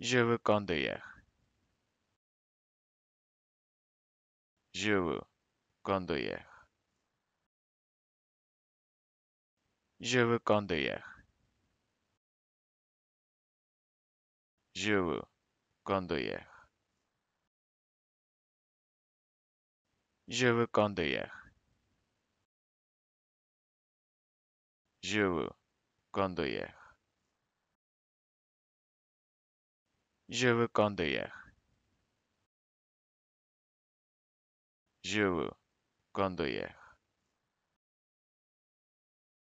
Jurukandayeg. Juru Kandayeg. Juru Kandayeg. Juru Kandayeg. Juru Kandayeg. Juru Kandayeg. Je veux conduire. Je veux conduire.